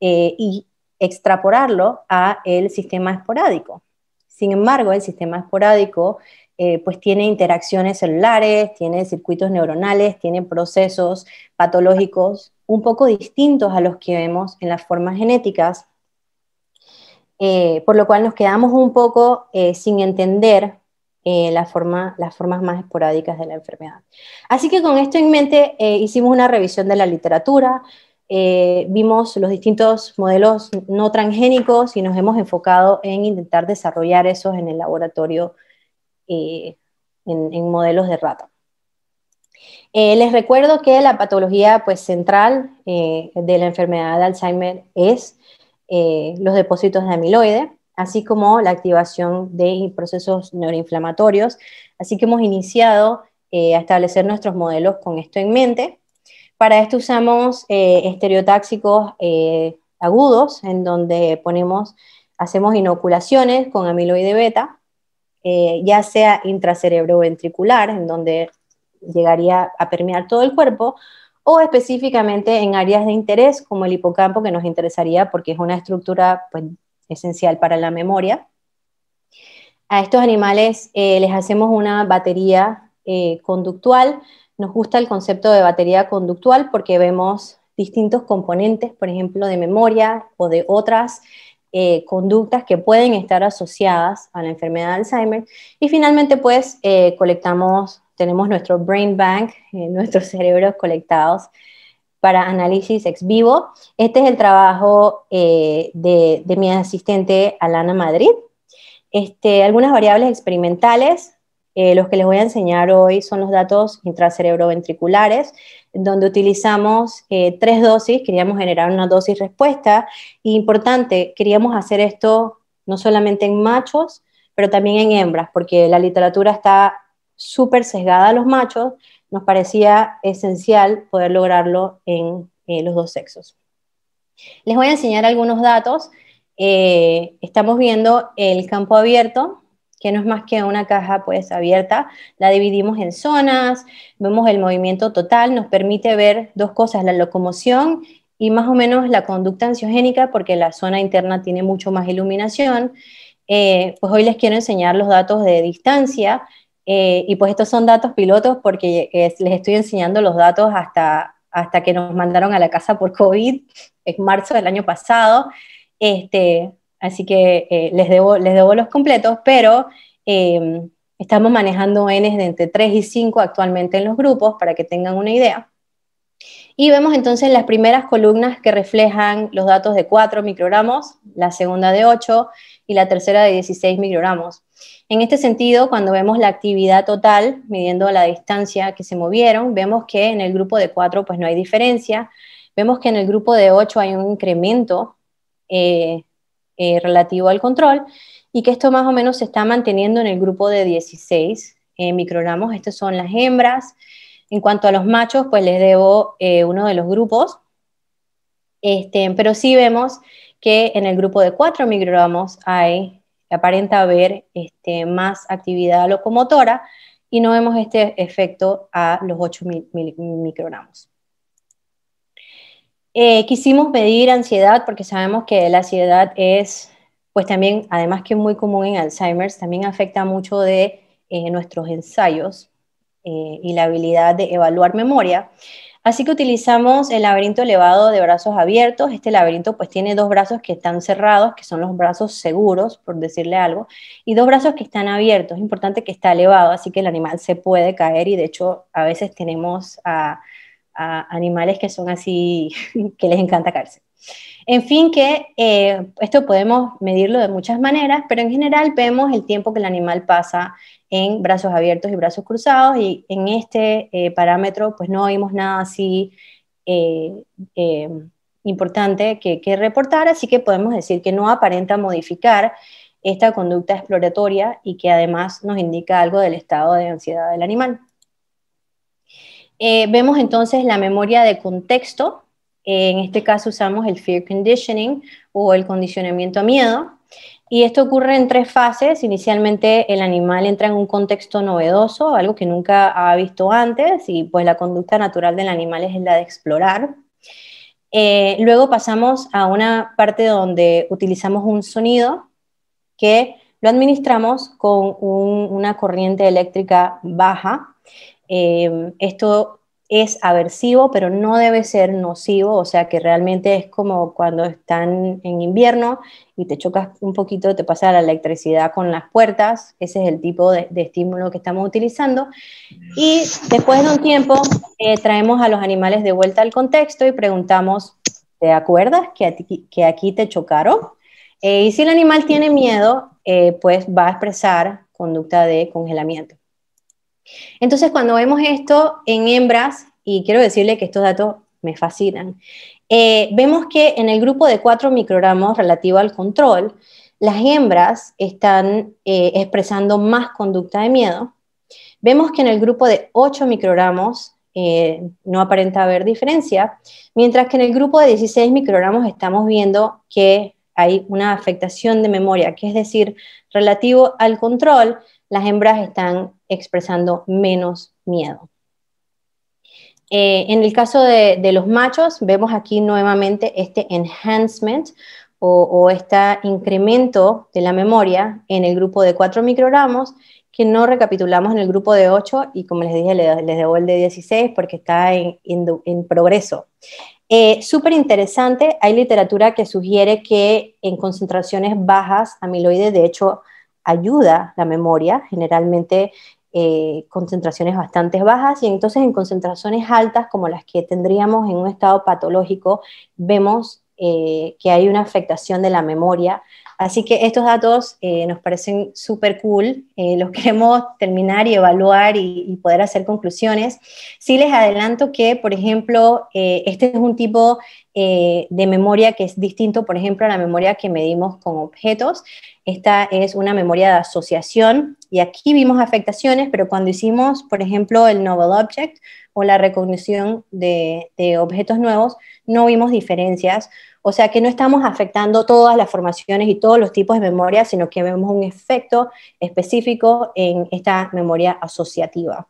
y extrapolarlo a el sistema esporádico. Sin embargo, el sistema esporádico eh, pues tiene interacciones celulares, tiene circuitos neuronales, tiene procesos patológicos un poco distintos a los que vemos en las formas genéticas, eh, por lo cual nos quedamos un poco eh, sin entender las formas más esporádicas de la enfermedad. Así que con esto en mente hicimos una revisión de la literatura, eh, vimos los distintos modelos no transgénicos y nos hemos enfocado en intentar desarrollar esos en el laboratorio eh, en, modelos de rata. Eh, les recuerdo que la patología pues, central de la enfermedad de Alzheimer es los depósitos de amiloide, así como la activación de procesos neuroinflamatorios. Así que hemos iniciado a establecer nuestros modelos con esto en mente. Para esto usamos eh, estereotáxicos eh, agudos, en donde ponemos, hacemos inoculaciones con amiloide beta, eh, ya sea intracerebroventricular, en donde llegaría a permear todo el cuerpo, o específicamente en áreas de interés como el hipocampo, que nos interesaría porque es una estructura pues, esencial para la memoria. A estos animales les hacemos una batería conductual nos gusta el concepto de batería conductual porque vemos distintos componentes, por ejemplo, de memoria o de otras eh, conductas que pueden estar asociadas a la enfermedad de Alzheimer. Y finalmente, pues, eh, colectamos, tenemos nuestro brain bank, eh, nuestros cerebros colectados para análisis ex vivo. Este es el trabajo de, de, mi asistente Alana Madrid. Este, algunas variables experimentales eh, los que les voy a enseñar hoy son los datos intracerebroventriculares, donde utilizamos eh, tres dosis, queríamos generar una dosis respuesta. Y e importante, queríamos hacer esto no solamente en machos, pero también en hembras, porque la literatura está súper sesgada a los machos, nos parecía esencial poder lograrlo en eh, los dos sexos. Les voy a enseñar algunos datos. estamos viendo el campo abierto, que no es más que una caja pues abierta, la dividimos en zonas, vemos el movimiento total, nos permite ver dos cosas, la locomoción y más o menos la conducta ansiogénica, porque la zona interna tiene mucho más iluminación. Eh, pues hoy les quiero enseñar los datos de distancia, eh, y pues estos son datos pilotos porque eh, les estoy enseñando los datos hasta, hasta que nos mandaron a la casa por COVID, en marzo del año pasado. Este, Así que eh, les, debo, les debo los completos, pero em, estamos manejando Ns de entre 3 y 5 actualmente en los grupos para que tengan una idea. Y vemos entonces las primeras columnas que reflejan los datos de 4 microgramos, la segunda de 8 y la tercera de 16 microgramos. En este sentido, cuando vemos la actividad total, midiendo la distancia que se movieron, vemos que en el grupo de 4 pues no hay diferencia, vemos que en el grupo de 8 hay un incremento eh, eh, relativo al control y que esto más o menos se está manteniendo en el grupo de 16 eh, microgramos. Estas son las hembras. En cuanto a los machos, pues les debo eh, uno de los grupos. Este, pero sí vemos que en el grupo de 4 microgramos hay, aparenta haber este, más actividad locomotora y no vemos este efecto a los 8 microgramos. Eh, quisimos medir ansiedad porque sabemos que la ansiedad es, pues también, además que es muy común en Alzheimer's, también afecta mucho de eh, nuestros ensayos eh, y la habilidad de evaluar memoria. Así que utilizamos el laberinto elevado de brazos abiertos. Este laberinto pues tiene dos brazos que están cerrados, que son los brazos seguros, por decirle algo, y dos brazos que están abiertos. Es importante que está elevado, así que el animal se puede caer y de hecho a veces tenemos a a animales que son así, que les encanta cárcel. En fin, que eh, esto podemos medirlo de muchas maneras, pero en general vemos el tiempo que el animal pasa en brazos abiertos y brazos cruzados, y en este eh, parámetro pues no vimos nada así eh, importante que reportar, así que podemos decir que no aparenta modificar esta conducta exploratoria y que además nos indica algo del estado de ansiedad del animal. Eh, vemos entonces la memoria de contexto, eh, en este caso usamos el fear conditioning o el condicionamiento a miedo, y esto ocurre en tres fases. Inicialmente el animal entra en un contexto novedoso, algo que nunca ha visto antes, y pues la conducta natural del animal es la de explorar. Eh, luego pasamos a una parte donde utilizamos un sonido que lo administramos con una corriente eléctrica baja Em, esto es aversivo, pero no debe ser nocivo, o sea que realmente es como cuando están en invierno y te chocas un poquito, te pasa la electricidad con las puertas, ese es el tipo de, estímulo que estamos utilizando. Y después de un tiempo eh, traemos a los animales de vuelta al contexto y preguntamos, ¿te acuerdas que, aquí te chocaron? Eh, y si el animal tiene miedo, eh, pues va a expresar conducta de congelamiento. Entonces, cuando vemos esto en hembras, y quiero decirle que estos datos me fascinan, eh, vemos que en el grupo de 4 microgramos relativo al control, las hembras están eh, expresando más conducta de miedo. Vemos que en el grupo de 8 microgramos eh, no aparenta haber diferencia, mientras que en el grupo de 16 microgramos estamos viendo que hay una afectación de memoria, que es decir, relativo al control, las hembras están expresando menos miedo. Eh, en el caso de, los machos, vemos aquí nuevamente este enhancement o, este incremento de la memoria en el grupo de 4 microgramos que no recapitulamos en el grupo de 8 y como les dije, les, debo el de 16 porque está en, progreso. Eh, Súper interesante, hay literatura que sugiere que en concentraciones bajas amiloides de hecho, ayuda la memoria, generalmente eh, concentraciones bastante bajas y entonces en concentraciones altas como las que tendríamos en un estado patológico vemos eh, que hay una afectación de la memoria Así que estos datos eh, nos parecen súper cool, eh, los queremos terminar y evaluar y, poder hacer conclusiones. Sí les adelanto que, por ejemplo, eh, este es un tipo de memoria que es distinto, por ejemplo, a la memoria que medimos con objetos. Esta es una memoria de asociación y aquí vimos afectaciones, pero cuando hicimos, por ejemplo, el Novel Object o la reconocimiento de objetos nuevos, no vimos diferencias o sea que no estamos afectando todas las formaciones y todos los tipos de memoria, sino que vemos un efecto específico en esta memoria asociativa.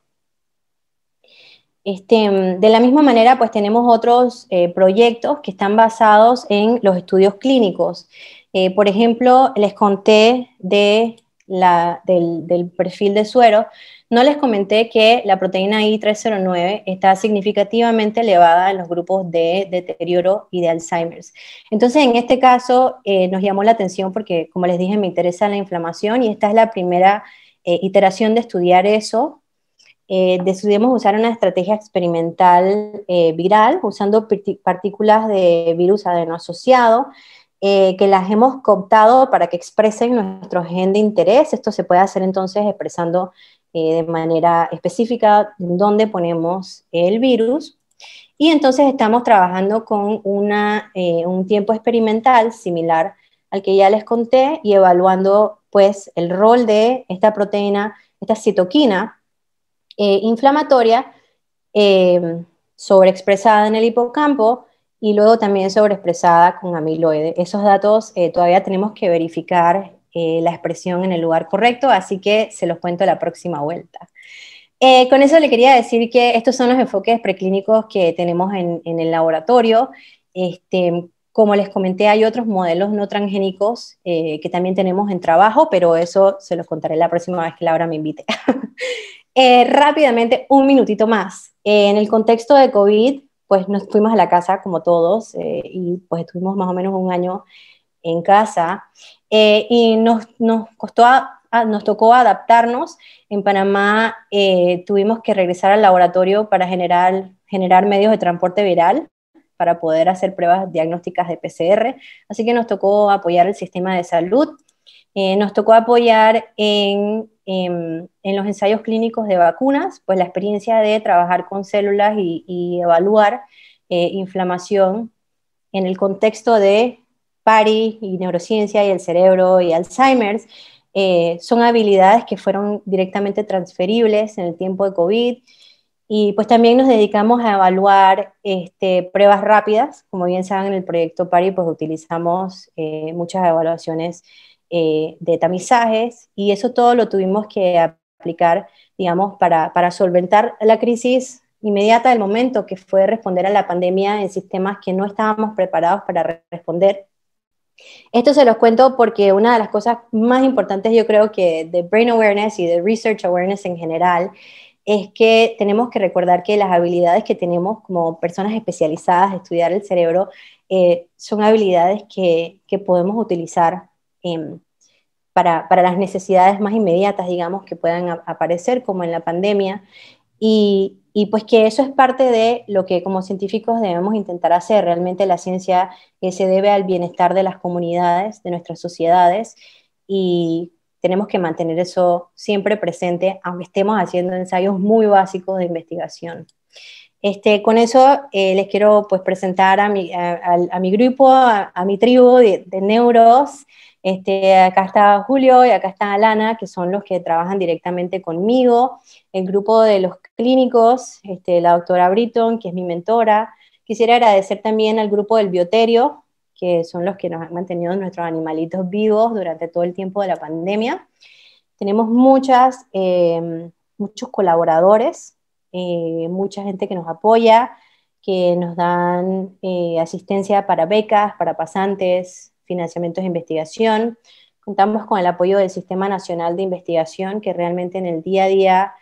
Este, de la misma manera, pues tenemos otros eh, proyectos que están basados en los estudios clínicos. Eh, por ejemplo, les conté de del, perfil de suero, no les comenté que la proteína I309 está significativamente elevada en los grupos de deterioro y de Alzheimer's. Entonces, en este caso, eh, nos llamó la atención porque, como les dije, me interesa la inflamación y esta es la primera eh, iteración de estudiar eso. Eh, decidimos usar una estrategia experimental viral usando partículas de virus adeno asociado eh, que las hemos cooptado para que expresen nuestro gen de interés. Esto se puede hacer entonces expresando eh, de manera específica dónde ponemos el virus. Y entonces estamos trabajando con eh, un tiempo experimental similar al que ya les conté y evaluando pues el rol de esta proteína, esta citoquina inflamatoria sobreexpresada en el hipocampo y luego también sobreexpresada con amiloide. Esos datos eh, todavía tenemos que verificar eh, la expresión en el lugar correcto, así que se los cuento la próxima vuelta. Eh, con eso le quería decir que estos son los enfoques preclínicos que tenemos en, el laboratorio. Este, como les comenté, hay otros modelos no transgénicos que también tenemos en trabajo, pero eso se los contaré la próxima vez que Laura me invite. rápidamente, un minutito más. en el contexto de COVID, pues nos fuimos a la casa como todos eh, y pues estuvimos más o menos un año en casa eh, y nos, costó nos tocó adaptarnos. En Panamá eh, tuvimos que regresar al laboratorio para generar, generar medios de transporte viral para poder hacer pruebas diagnósticas de PCR. Así que nos tocó apoyar el sistema de salud. nos tocó apoyar en Em, en los ensayos clínicos de vacunas, pues la experiencia de trabajar con células y, evaluar eh, inflamación en el contexto de PARI y neurociencia y el cerebro y Alzheimer's, eh, son habilidades que fueron directamente transferibles en el tiempo de COVID. Y pues también nos dedicamos a evaluar este, pruebas rápidas. Como bien saben, en el proyecto PARI pues utilizamos eh, muchas evaluaciones eh, de tamizajes, y eso todo lo tuvimos que aplicar, digamos, para, solventar la crisis inmediata del momento, que fue responder a la pandemia en sistemas que no estábamos preparados para responder. Esto se los cuento porque una de las cosas más importantes yo creo que de brain awareness y de research awareness en general es que tenemos que recordar que las habilidades que tenemos como personas especializadas de estudiar el cerebro eh, son habilidades que, que podemos utilizar Em, para, para, las necesidades más inmediatas, digamos, que puedan aparecer, como en la pandemia. Y, y, pues que eso es parte de lo que como científicos debemos intentar hacer. Realmente la ciencia eh, se debe al bienestar de las comunidades, de nuestras sociedades, y tenemos que mantener eso siempre presente, aunque estemos haciendo ensayos muy básicos de investigación. Este, con eso eh, les quiero pues, presentar a mi, mi grupo, a, mi tribu de, de neuros. Este, acá está Julio y acá está Alana, que son los que trabajan directamente conmigo, el grupo de los clínicos, este, la doctora Britton, que es mi mentora. Quisiera agradecer también al grupo del bioterio, que son los que nos han mantenido nuestros animalitos vivos durante todo el tiempo de la pandemia. Tenemos muchas, em, muchos colaboradores, eh, mucha gente que nos apoya, que nos dan eh, asistencia para becas, para pasantes, financiamientos de investigación. Contamos con el apoyo del Sistema Nacional de Investigación, que realmente en el día a día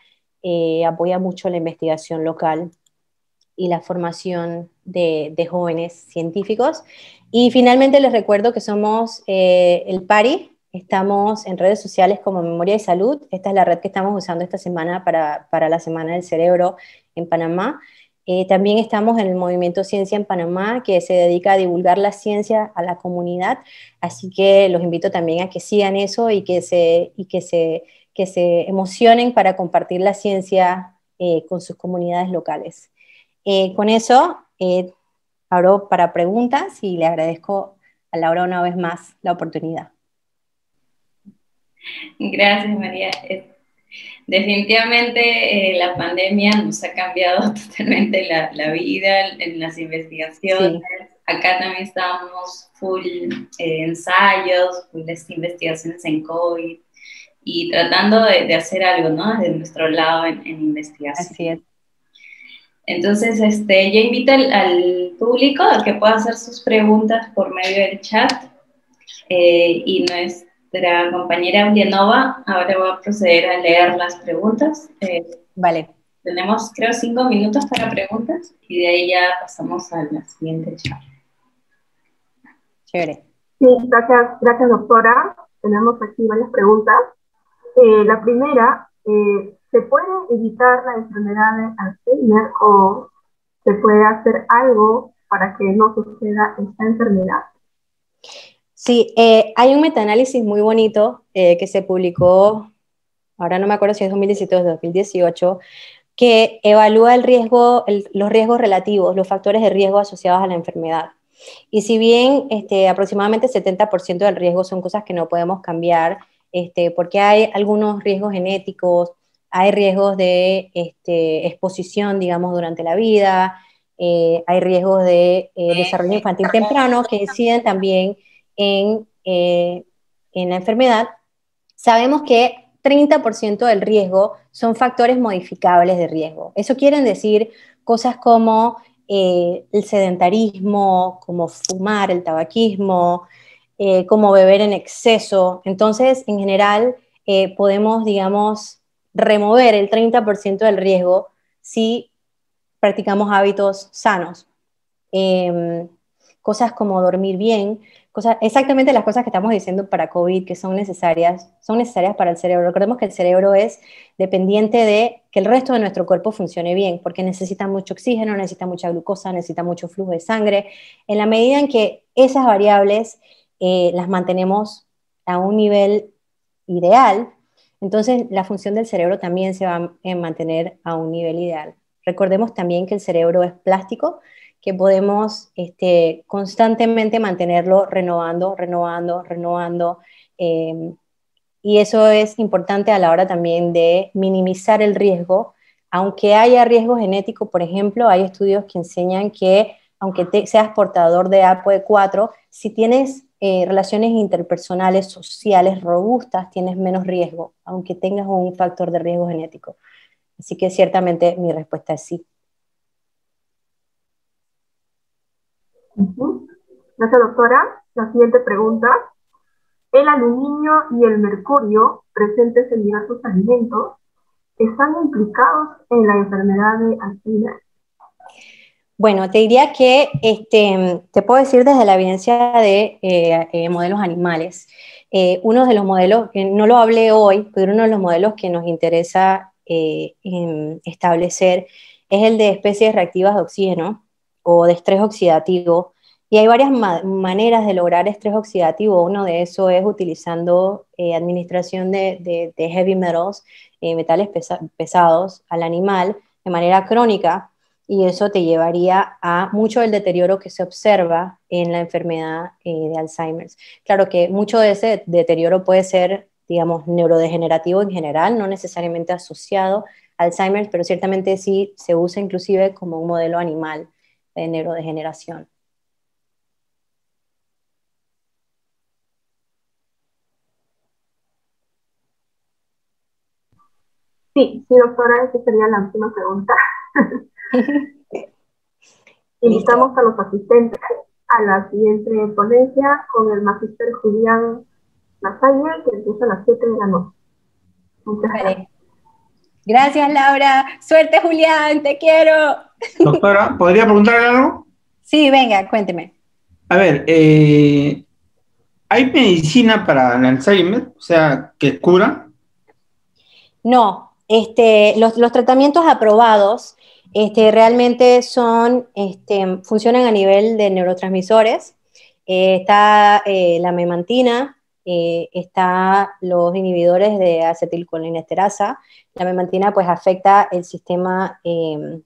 eh, apoya mucho la investigación local y la formación de, jóvenes científicos. Y finalmente les recuerdo que somos eh, el PARI, estamos en redes sociales como Memoria y Salud, esta es la red que estamos usando esta semana para, para la Semana del Cerebro en Panamá. Eh, también estamos en el movimiento Ciencia en Panamá, que se dedica a divulgar la ciencia a la comunidad, así que los invito también a que sigan eso y que se, y que se, que se emocionen para compartir la ciencia eh, con sus comunidades locales. Eh, con eso, abro para preguntas y le agradezco a Laura una vez más la oportunidad. Gracias, María definitivamente eh, la pandemia nos ha cambiado totalmente la, vida en las investigaciones. Acá también estábamos full eh, ensayos, full investigaciones en COVID y tratando de, hacer algo, ¿no? De nuestro lado en, investigación. Así es. Entonces, este, yo invito al, público a que pueda hacer sus preguntas por medio del chat eh, y, es nuestra compañera Ulianova. Ahora voy a proceder a leer las preguntas. Eh, vale. Tenemos, creo, cinco minutos para preguntas y de ahí ya pasamos a la siguiente charla. Chévere. Sí, gracias, gracias doctora. Tenemos aquí varias preguntas. Eh, la primera, eh, ¿se puede evitar la enfermedad de Alzheimer o se puede hacer algo para que no suceda esta enfermedad? Sí, eh, hay un metaanálisis muy bonito eh, que se publicó, ahora no me acuerdo si es 2017 o 2018, que evalúa el riesgo, los riesgos relativos, los factores de riesgo asociados a la enfermedad. Y si bien este, aproximadamente 70% del riesgo son cosas que no podemos cambiar, este, porque hay algunos riesgos genéticos, hay riesgos de este, exposición, digamos, durante la vida, eh, hay riesgos de desarrollo infantil temprano que inciden también eh, en, la enfermedad, sabemos que 30% del riesgo son factores modificables de riesgo. Eso quieren decir cosas como eh, el sedentarismo, como fumar, el tabaquismo, eh, como beber en exceso. Entonces, en general, podemos, digamos, remover el 30% del riesgo si practicamos hábitos sanos. Em, cosas como dormir bien exactamente las cosas que estamos diciendo para COVID, que son necesarias, son necesarias para el cerebro. Recordemos que el cerebro es dependiente de que el resto de nuestro cuerpo funcione bien, porque necesita mucho oxígeno, necesita mucha glucosa, necesita mucho flujo de sangre. En la medida en que esas variables eh, las mantenemos a un nivel ideal, entonces la función del cerebro también se va a mantener a un nivel ideal. Recordemos también que el cerebro es plástico, que podemos este, constantemente mantenerlo renovando, renovando, renovando. Em, y eso es importante a la hora también de minimizar el riesgo. Aunque haya riesgo genético, por ejemplo, hay estudios que enseñan que aunque te, seas portador de APOE4, si tienes eh, relaciones interpersonales sociales robustas, tienes menos riesgo, aunque tengas un factor de riesgo genético. Así que ciertamente mi respuesta es sí. Gracias, doctora. La siguiente pregunta. ¿El aluminio y el mercurio presentes en diversos alimentos están implicados en la enfermedad de Alzheimer? Bueno, te diría que este, te puedo decir desde la evidencia de eh, eh, modelos animales. Eh, uno de los modelos, que no lo hablé hoy, pero uno de los modelos que nos interesa establecer es el de especies reactivas de oxígeno, o de estrés oxidativo. Y hay varias maneras de lograr estrés oxidativo. Uno de eso es utilizando eh, administración de, heavy metals, eh, metales pesados al animal de manera crónica. Y eso te llevaría a mucho del deterioro que se observa en la enfermedad eh, de Alzheimer. Claro que mucho de ese deterioro puede ser, digamos, neurodegenerativo en general, no necesariamente asociado a Alzheimer, pero ciertamente sí se usa inclusive como un modelo animal de neurodegeneración. Sí, sí, doctora, esa sería la última pregunta. Invitamos a los asistentes a la siguiente ponencia con el Magister Julián Lasaña, que empieza a las 7 de la noche. Muchas gracias. Gracias, Laura. Suerte, Julián, te quiero. Doctora, ¿podría preguntarle algo? Sí, venga, cuénteme. A ver, eh, ¿hay medicina para el Alzheimer? O sea, ¿que cura? No, este, los, tratamientos aprobados este, realmente son, este, funcionan a nivel de neurotransmisores. Eh, está eh, la memantina, eh, está los inhibidores de acetilcolinesterasa. La memantina pues afecta el sistema em,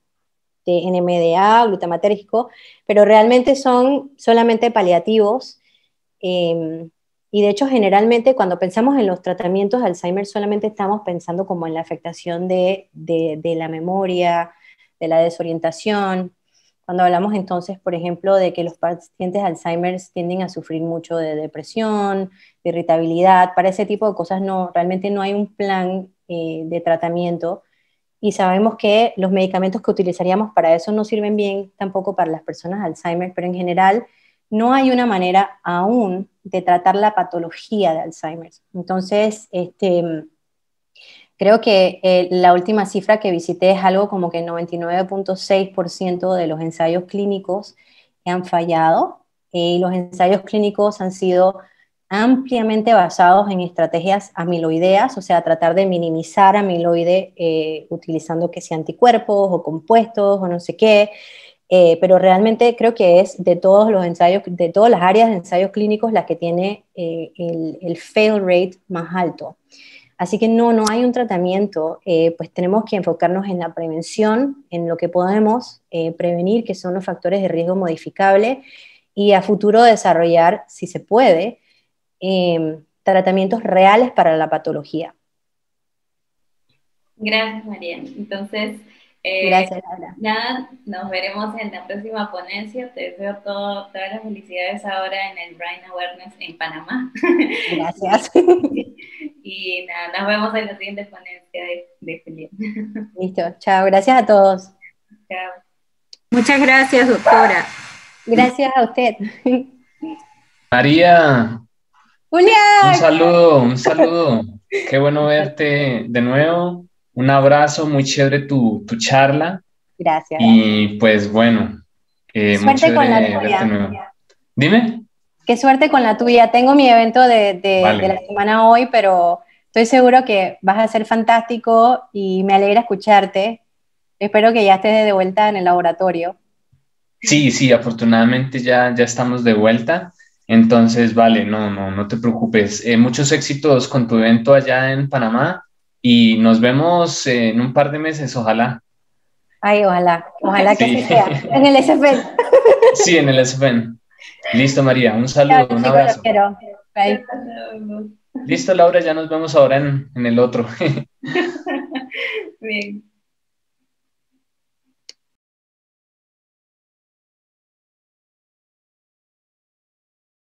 de NMDA, glutamatérgico, pero realmente son solamente paliativos. Em, y de hecho, generalmente cuando pensamos en los tratamientos de Alzheimer, solamente estamos pensando como en la afectación de la memoria, de la desorientación, cuando hablamos entonces, por ejemplo, de que los pacientes de Alzheimer tienden a sufrir mucho de depresión, de irritabilidad, para ese tipo de cosas no, realmente no hay un plan eh, de tratamiento y sabemos que los medicamentos que utilizaríamos para eso no sirven bien tampoco para las personas de Alzheimer, pero en general no hay una manera aún de tratar la patología de Alzheimer. Entonces, este, Creo que eh, la última cifra que visité es algo como que 99.6% de los ensayos clínicos han fallado eh, y los ensayos clínicos han sido ampliamente basados en estrategias amiloideas, o sea, tratar de minimizar amiloide eh, utilizando que sea anticuerpos o compuestos o no sé qué, pero realmente creo que es de todos los ensayos, de todas las áreas de ensayos clínicos la que tiene el, fail rate más alto. Así que no, no hay un tratamiento, eh, pues tenemos que enfocarnos en la prevención, en lo que podemos eh, prevenir, que son los factores de riesgo modificable, y a futuro desarrollar, si se puede, em, tratamientos reales para la patología. Gracias, María. Entonces, eh, gracias, Nada, nos veremos en la próxima ponencia. Te deseo todas las felicidades ahora en el Brain Awareness en Panamá. Gracias. y nada, nos vemos en la siguiente ponencia de, de Julián. Listo, chao. Gracias a todos. Chao. Muchas gracias, doctora. Gracias a usted. María. Julián. Un saludo, un saludo. Qué bueno verte de nuevo un abrazo, muy chévere tu, charla. Gracias. Y pues bueno, eh, suerte con la Dime. Qué suerte con la tuya. Tengo mi evento de, la semana hoy, pero estoy seguro que vas a ser fantástico y me alegra escucharte. Espero que ya estés de vuelta en el laboratorio. Sí, sí, afortunadamente ya, ya estamos de vuelta. Entonces, vale, no, no, no te preocupes. Eh, muchos éxitos con tu evento allá en Panamá y nos vemos en un par de meses, ojalá. Ay, ojalá, ojalá que sí. sea, en el SFN. E sí, en el SFN. E Listo, María, un saludo, un abrazo. Listo, Laura, ya nos vemos ahora en, en el otro. Bien.